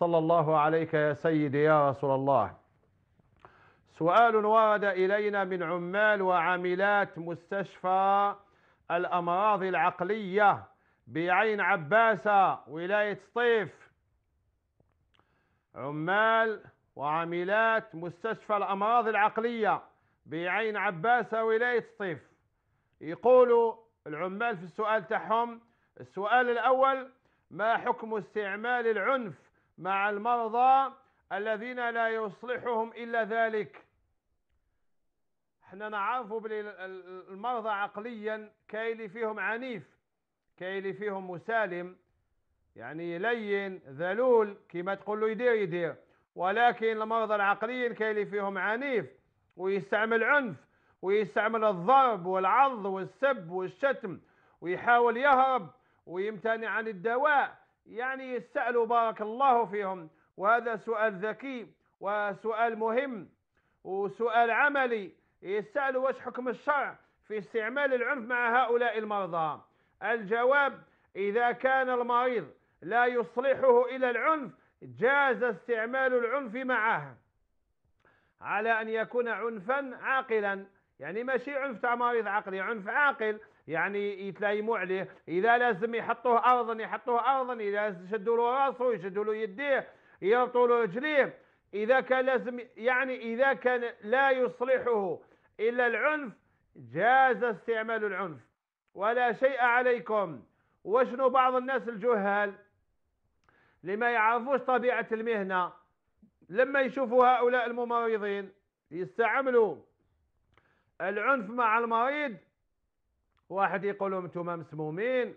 صلى الله عليك يا سيدي يا رسول الله سؤال ورد إلينا من عمال وعاملات مستشفى الأمراض العقلية بعين عباسة ولاية سطيف عمال وعاملات مستشفى الأمراض العقلية بعين عباسة ولاية سطيف يقولوا العمال في السؤال تاعهم السؤال الأول ما حكم استعمال العنف مع المرضى الذين لا يصلحهم إلا ذلك احنا نعرف المرضى عقليا كاين فيهم عنيف كاين فيهم مسالم يعني لين ذلول كما تقول له يدير يدير ولكن المرضى العقليين كاين فيهم عنيف ويستعمل عنف ويستعمل الضرب والعض والسب والشتم ويحاول يهرب ويمتنع عن الدواء يعني سألوا بارك الله فيهم وهذا سؤال ذكي وسؤال مهم وسؤال عملي يسألوا واش حكم الشرع في استعمال العنف مع هؤلاء المرضى الجواب إذا كان المريض لا يصلحه إلى العنف جاز استعمال العنف معه على أن يكون عنفا عاقلا يعني ماشي عنف تاع مريض عقلي عنف عاقل يعني يتلايموا عليه اذا لازم يحطوه ارضا يحطوه ارضا اذا شدوا له راسه يشدوا له يديه يربطوا له رجليه اذا كان لازم يعني اذا كان لا يصلحه الا العنف جاز استعمال العنف ولا شيء عليكم وشنو بعض الناس الجهال لما يعرفوش طبيعه المهنه لما يشوفوا هؤلاء الممرضين يستعملوا العنف مع المريض واحد يقول لهم انتم مسمومين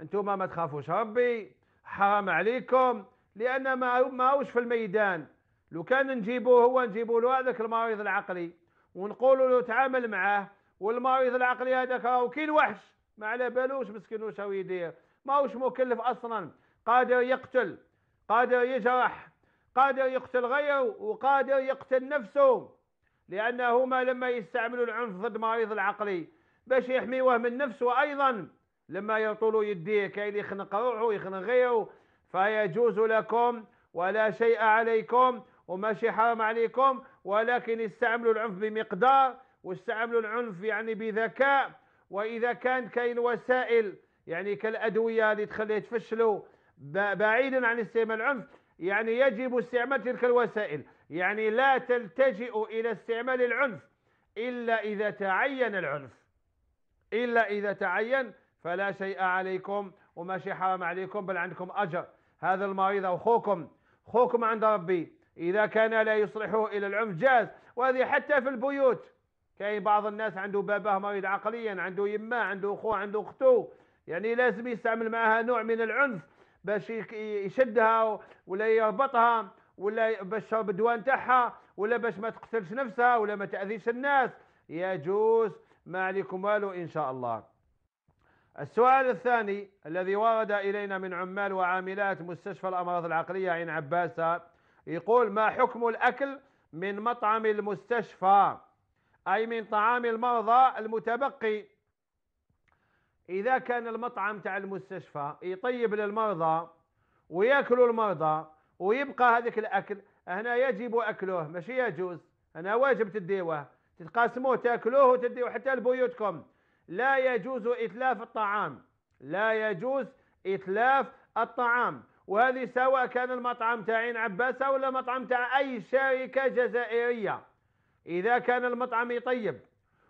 انتم ما تخافوش ربي حرام عليكم لان ما ماهوش في الميدان لو كان نجيبوه هو نجيبوا له هذاك المريض العقلي ونقولوا له تعامل معاه والمريض العقلي هذاك راهو كي الوحش ما على بالوش مسكين واش هو يدير ماهوش مكلف اصلا قادر يقتل قادر يجرح قادر يقتل غيره وقادر يقتل نفسه لأنهما لما يستعملوا العنف ضد مريض العقلي باش يحميوه من نفسه وأيضا لما يطولوا يديه كاين يخنق روحه يخنق غيره فيجوز لكم ولا شيء عليكم وماشي حرام عليكم ولكن استعملوا العنف بمقدار واستعملوا العنف يعني بذكاء وإذا كان كاين وسائل يعني كالأدوية اللي تخليه تفشلوا بعيدا عن استعمال العنف يعني يجب استعمال تلك الوسائل يعني لا تلتجئ إلى استعمال العنف إلا إذا تعين العنف إلا إذا تعين فلا شيء عليكم وماشي حرام عليكم بل عندكم أجر هذا المريض أو خوكم خوكم عند ربي إذا كان لا يصلحه إلى العنف جاز وهذه حتى في البيوت كاين بعض الناس عنده باباه مريض عقليا عنده يما عنده أخوه عنده أخته يعني لازم يستعمل معها نوع من العنف باش يشدها ولا يربطها ولا باش تشرب الدواء نتاعها ولا باش ما تقتلش نفسها ولا ما تاذيش الناس يجوز ما عليكم والو ان شاء الله السؤال الثاني الذي ورد الينا من عمال وعاملات مستشفى الامراض العقليه عين عباسه يقول ما حكم الاكل من مطعم المستشفى اي من طعام المرضى المتبقي اذا كان المطعم تاع المستشفى يطيب للمرضى وياكلوا المرضى ويبقى هذاك الاكل هنا يجب اكله ماشي يجوز هنا واجب تديوه تتقاسموه تاكلوه وتديوه حتى لبيوتكم لا يجوز اتلاف الطعام لا يجوز اتلاف الطعام وهذه سواء كان المطعم تاع عين عباسه ولا مطعم تاع اي شركه جزائريه اذا كان المطعم يطيب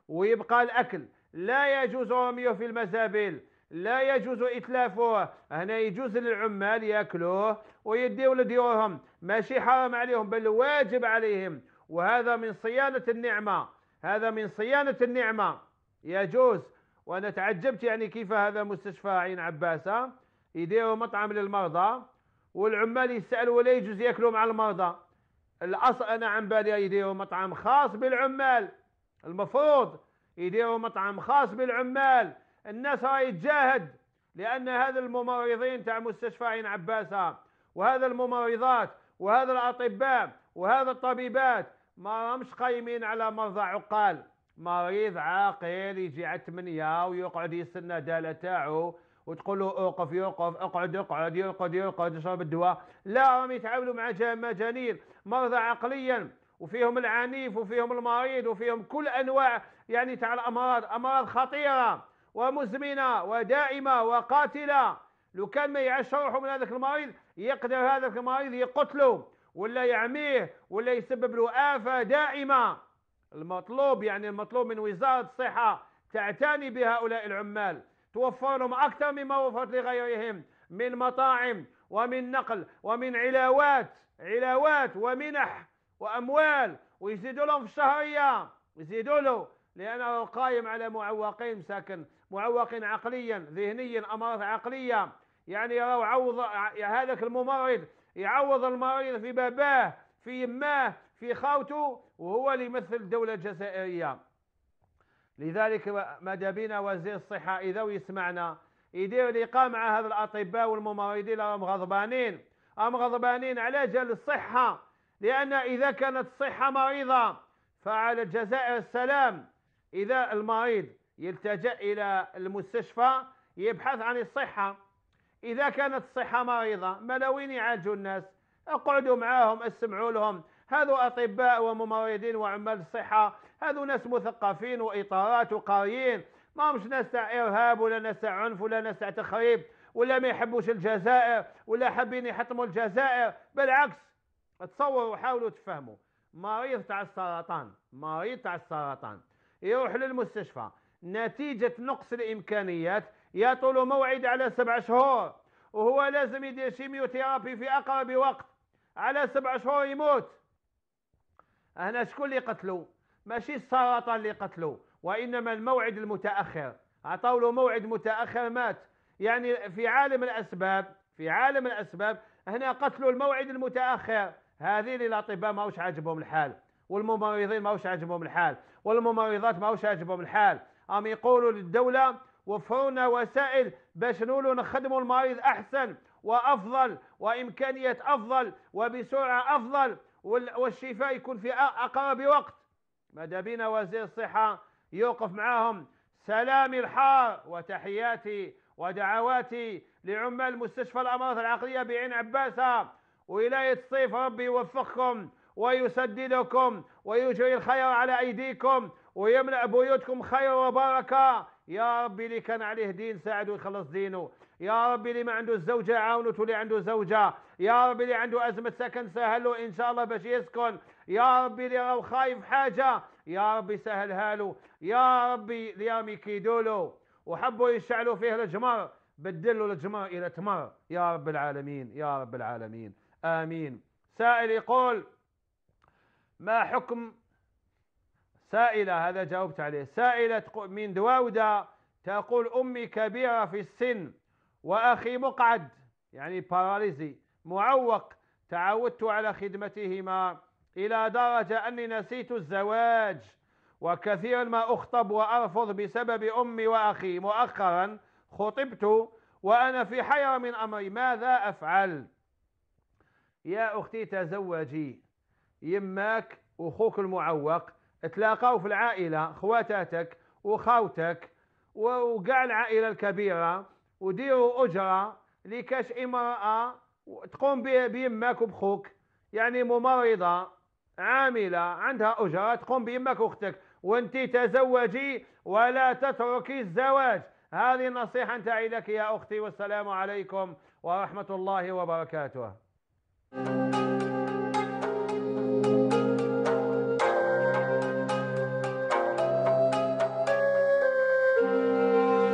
ويبقى الاكل لا يجوز رميه في المزابل لا يجوز إتلافه هنا يجوز للعمال ياكلوه ويديو لديوهم ماشي حرام عليهم بل واجب عليهم وهذا من صيانة النعمة هذا من صيانة النعمة يجوز وأنا تعجبت يعني كيف هذا مستشفى عين عباسة يديروا مطعم للمرضى والعمال يسألوا ولا يجوز ياكلوا مع المرضى الأصل أنا عن بالي يديروا مطعم خاص بالعمال المفروض يديروا مطعم خاص بالعمال الناس راهي تجاهد لأن هذا الممرضين تاع مستشفى عين عباسة وهذا الممرضات وهذا الأطباء وهذا الطبيبات ما راهمش قايمين على مرضى عقال مريض عاقل يجي على 8 ويقعد يستنى دالة تاعو وتقول له اوقف يوقف اقعد اقعد يرقد يرقد يشرب الدواء لا راهم يتعاملوا مع مجانين مرضى عقليا وفيهم العنيف وفيهم المريض وفيهم كل انواع يعني تاع الامراض امراض خطيره ومزمنة ودائمة وقاتلة لو كان ما يعش روحه من هذاك المريض يقدر هذاك المريض يقتله ولا يعميه ولا يسبب له آفة دائمة المطلوب يعني المطلوب من وزارة الصحة تعتني بهؤلاء العمال توفر لهم أكثر مما وفرت لغيرهم من مطاعم ومن نقل ومن علاوات علاوات ومنح وأموال ويزيدوا لهم في الشهرية يزيدوا له لأنه قائم على معوقين ساكن معوق عقليا ذهنيا أمراض عقلية يعني يروا عوض هذاك الممرض يعوض المريض في باباه في يماه في خاوته وهو اللي يمثل الدولة الجزائرية لذلك ماذا بينا وزير الصحة إذا ويسمعنا يدير لقاء مع هذا الأطباء والممرضين راهم غضبانين راهم غضبانين على جال الصحة لأن إذا كانت الصحة مريضة فعلى الجزائر السلام إذا المريض يلتجأ إلى المستشفى يبحث عن الصحة إذا كانت الصحة مريضة ملاوين يعالجوا الناس اقعدوا معاهم استمعوا لهم هذو أطباء وممرضين وعمال الصحة هذو ناس مثقفين وإطارات وقاريين ما همش ناس تاع إرهاب ولا ناس تاع عنف ولا ناس تاع تخريب ولا ما يحبوش الجزائر ولا حابين يحطموا الجزائر بالعكس تصوروا وحاولوا تفهموا مريض تاع السرطان مريض تاع السرطان يروح للمستشفى نتيجة نقص الإمكانيات يطول موعد على سبع شهور وهو لازم يدير شيميوثيرابي في أقرب وقت على سبع شهور يموت هنا شكون اللي قتلو ماشي السرطان اللي قتلو وإنما الموعد المتأخر عطاو له موعد متأخر مات يعني في عالم الأسباب في عالم الأسباب هنا قتلوا الموعد المتأخر هذه اللي الأطباء ماهوش عاجبهم الحال والممرضين ماهوش عاجبهم الحال والممرضات ماهوش عاجبهم الحال عم يقولوا للدولة وفروا لنا وسائل باش نولوا نخدموا المريض أحسن وأفضل وإمكانية أفضل وبسرعة أفضل والشفاء يكون في أقرب وقت ماذا بينا وزير الصحة يوقف معاهم سلامي الحار وتحياتي ودعواتي لعمال مستشفى الأمراض العقلية بعين عباسة ولاية الصيف ربي يوفقكم ويسددكم ويجري الخير على أيديكم ويمنع بيوتكم خير وبركه يا ربي اللي كان عليه دين ساعده ويخلص دينه يا ربي اللي ما عنده الزوجة عاونته اللي عنده زوجة يا ربي اللي عنده أزمة سكن سهله إن شاء الله باش يسكن يا ربي اللي راهو خايف حاجة يا ربي سهلها له يا ربي اللي يكيدوا له وحبوا يشعلوا فيه الجمر بدلوا الجمر إلى تمر يا رب العالمين يا رب العالمين آمين سائل يقول ما حكم سائلة هذا جاوبت عليه سائلة من دواودة تقول أمي كبيرة في السن وأخي مقعد يعني باراليزي معوق تعودت على خدمتهما إلى درجة أني نسيت الزواج وكثيرا ما أخطب وأرفض بسبب أمي وأخي مؤخرا خطبت وأنا في حيرة من أمري ماذا أفعل يا أختي تزوجي يماك أخوك المعوق تلاقوا في العائلة خواتاتك وخاوتك وكاع العائلة الكبيرة وديروا أجرة لكاش امرأة تقوم بيمك وبخوك يعني ممرضة عاملة عندها أجرة تقوم بيمك وأختك وانت تزوجي ولا تتركي الزواج هذه النصيحة نتاعي لك يا أختي والسلام عليكم ورحمة الله وبركاته